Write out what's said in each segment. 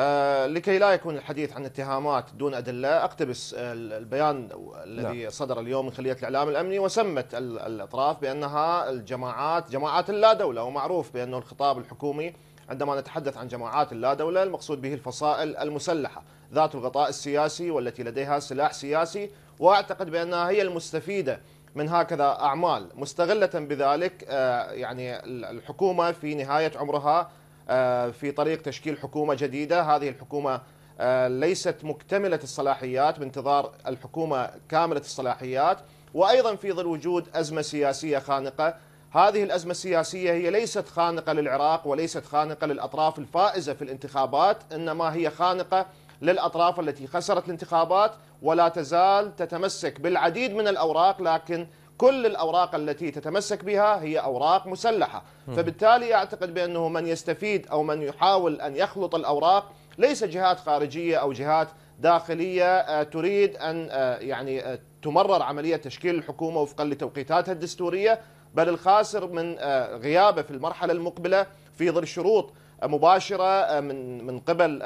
آه، لكي لا يكون الحديث عن اتهامات دون أدلة أقتبس آه، البيان الذي لا. نعم. صدر اليوم من خلية الإعلام الأمني وسمت الأطراف بأنها الجماعات جماعات اللا دولة ومعروف بأنه الخطاب الحكومي عندما نتحدث عن جماعات اللا دولة المقصود به الفصائل المسلحة ذات الغطاء السياسي والتي لديها سلاح سياسي وأعتقد بأنها هي المستفيدة من هكذا أعمال مستغلة بذلك آه، يعني الحكومة في نهاية عمرها آه، في طريق تشكيل حكومه جديده هذه الحكومه آه، ليست مكتمله الصلاحيات بانتظار الحكومه كامله الصلاحيات وايضا في ظل وجود ازمه سياسيه خانقه هذه الازمه السياسيه هي ليست خانقه للعراق وليست خانقه للاطراف الفائزه في الانتخابات انما هي خانقه للاطراف التي خسرت الانتخابات ولا تزال تتمسك بالعديد من الاوراق لكن كل الأوراق التي تتمسك بها هي أوراق مسلحة فبالتالي أعتقد بأنه من يستفيد أو من يحاول أن يخلط الأوراق ليس جهات خارجية أو جهات داخلية آه، تريد أن آه، يعني آه، تمرر عملية تشكيل الحكومة وفقا لتوقيتاتها الدستورية بل الخاسر من غيابه في المرحلة المقبلة في ظل شروط مباشرة من من قبل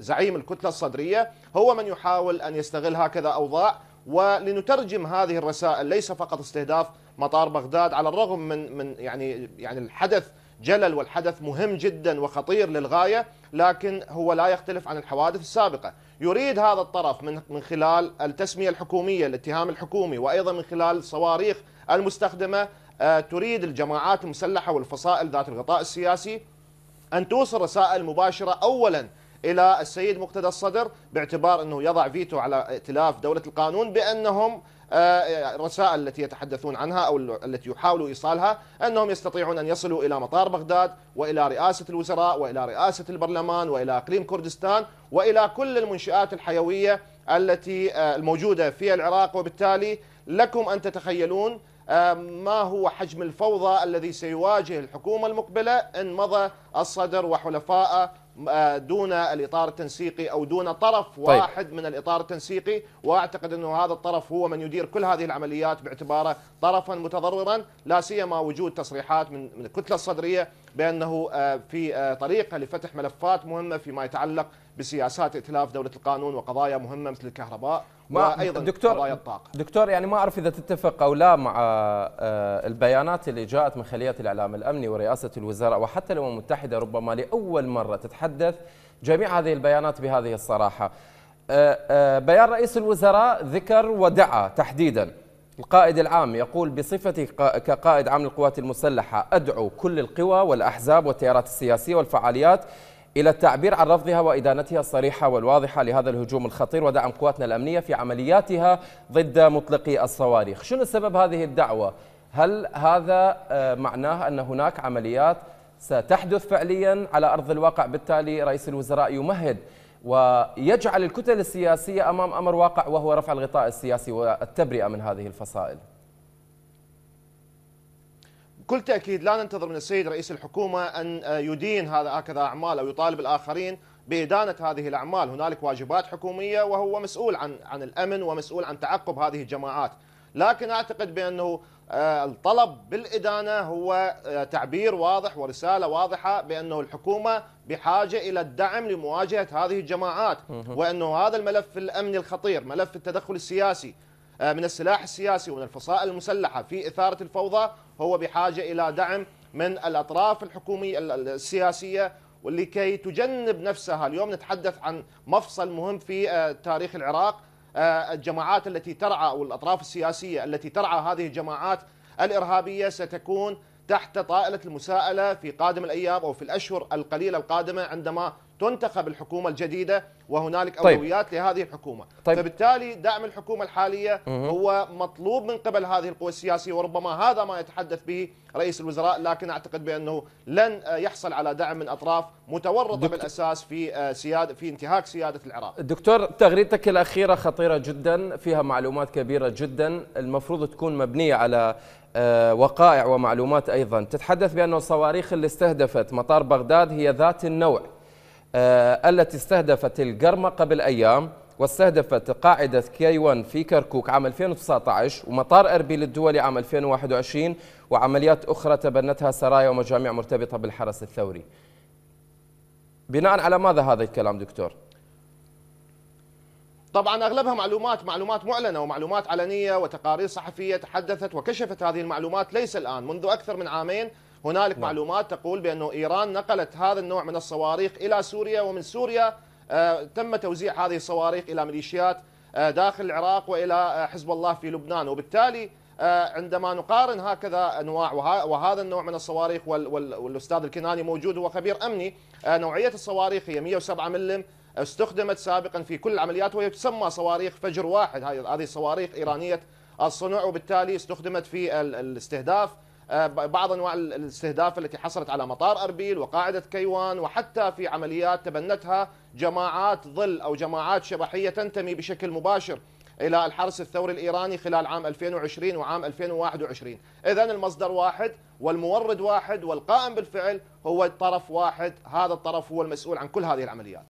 زعيم الكتلة الصدرية هو من يحاول أن يستغل هكذا أوضاع ولنترجم هذه الرسائل ليس فقط استهداف مطار بغداد على الرغم من من يعني يعني الحدث جلل والحدث مهم جدا وخطير للغايه لكن هو لا يختلف عن الحوادث السابقه، يريد هذا الطرف من من خلال التسميه الحكوميه، الاتهام الحكومي وايضا من خلال الصواريخ المستخدمه آه، تريد الجماعات المسلحه والفصائل ذات الغطاء السياسي ان توصل رسائل مباشره اولا إلى السيد مقتدى الصدر باعتبار أنه يضع فيتو على ائتلاف دولة القانون بأنهم آه، الرسائل التي يتحدثون عنها أو التي يحاولوا إيصالها أنهم يستطيعون أن يصلوا إلى مطار بغداد وإلى رئاسة الوزراء وإلى رئاسة البرلمان وإلى إقليم كردستان وإلى كل المنشآت الحيوية التي آه، الموجودة في العراق وبالتالي لكم أن تتخيلون آه، ما هو حجم الفوضى الذي سيواجه الحكومة المقبلة إن مضى الصدر وحلفائه آه، دون الاطار التنسيقي او دون طرف طيب. واحد من الاطار التنسيقي واعتقد انه هذا الطرف هو من يدير كل هذه العمليات باعتباره طرفا متضررا لا سيما وجود تصريحات من من الكتله الصدريه بانه آه، في آه، طريقه لفتح ملفات مهمه فيما يتعلق بسياسات ائتلاف دوله القانون وقضايا مهمه مثل الكهرباء وايضا دكتور قضايا الطاقه. دكتور يعني ما اعرف اذا تتفق او لا مع آه، آه، البيانات اللي جاءت من خليه الاعلام الامني ورئاسه الوزراء وحتى الامم المتحده ربما لاول مره تتحدث جميع هذه البيانات بهذه الصراحه. آه، بيان رئيس الوزراء ذكر ودعا تحديدا القائد العام يقول بصفتي كقائد عام للقوات المسلحه ادعو كل القوى والاحزاب والتيارات السياسيه والفعاليات إلى التعبير عن رفضها وإدانتها الصريحة والواضحة لهذا الهجوم الخطير ودعم قواتنا الأمنية في عملياتها ضد مطلقي الصواريخ شنو سبب هذه الدعوة؟ هل هذا آه، معناه أن هناك عمليات ستحدث فعليا على أرض الواقع بالتالي رئيس الوزراء يمهد ويجعل الكتل السياسية أمام أمر واقع وهو رفع الغطاء السياسي والتبرئة من هذه الفصائل بكل تاكيد لا ننتظر من السيد رئيس الحكومه ان آه، يدين هذا هكذا اعمال او يطالب الاخرين بادانه هذه الاعمال، هنالك واجبات حكوميه وهو مسؤول عن عن الامن ومسؤول عن تعقب هذه الجماعات، لكن اعتقد بانه آه، الطلب بالادانه هو آه، تعبير واضح ورساله واضحه بانه الحكومه بحاجه الى الدعم لمواجهه هذه الجماعات وانه هذا الملف الامني الخطير، ملف التدخل السياسي آه، من السلاح السياسي ومن الفصائل المسلحة في إثارة الفوضى هو بحاجة إلى دعم من الأطراف الحكومية السياسية ولكي تجنب نفسها اليوم نتحدث عن مفصل مهم في آه، تاريخ العراق آه، الجماعات التي ترعى أو الأطراف السياسية التي ترعى هذه الجماعات الإرهابية ستكون تحت طائلة المساءلة في قادم الأيام أو في الأشهر القليلة القادمة عندما تنتخب الحكومه الجديده وهنالك طيب. اولويات طيب. لهذه الحكومه طيب. فبالتالي دعم الحكومه الحاليه مه. هو مطلوب من قبل هذه القوى السياسيه وربما هذا ما يتحدث به رئيس الوزراء لكن اعتقد بانه لن يحصل على دعم من اطراف متورطه دكتور. بالاساس في آه، سياده في انتهاك سياده العراق دكتور تغريدتك الاخيره خطيره جدا فيها معلومات كبيره جدا المفروض تكون مبنيه على آه، وقائع ومعلومات ايضا تتحدث بأن الصواريخ اللي استهدفت مطار بغداد هي ذات النوع آه، التي استهدفت القرمة قبل أيام واستهدفت قاعدة كيوان في كركوك عام 2019 ومطار أربيل الدولي عام 2021 وعمليات أخرى تبنتها سرايا ومجاميع مرتبطة بالحرس الثوري بناء على ماذا هذا الكلام دكتور؟ طبعا اغلبها معلومات معلومات معلنه ومعلومات علنيه وتقارير صحفيه تحدثت وكشفت هذه المعلومات ليس الان منذ اكثر من عامين هنالك نعم. معلومات تقول بأنه إيران نقلت هذا النوع من الصواريخ إلى سوريا ومن سوريا آه، تم توزيع هذه الصواريخ إلى ميليشيات آه، داخل العراق وإلى آه، حزب الله في لبنان وبالتالي عندما نقارن هكذا انواع وهذا النوع من الصواريخ والاستاذ الكناني موجود هو خبير امني نوعيه الصواريخ هي 107 ملم استخدمت سابقا في كل العمليات وهي تسمى صواريخ فجر واحد هذه الصواريخ ايرانيه الصنع وبالتالي استخدمت في الاستهداف آه، بعض انواع الاستهداف التي حصلت على مطار اربيل وقاعده كيوان وحتى في عمليات تبنتها جماعات ظل او جماعات شبحيه تنتمي بشكل مباشر الى الحرس الثوري الايراني خلال عام 2020 وعام 2021 اذا المصدر واحد والمورد واحد والقائم بالفعل هو طرف واحد هذا الطرف هو المسؤول عن كل هذه العمليات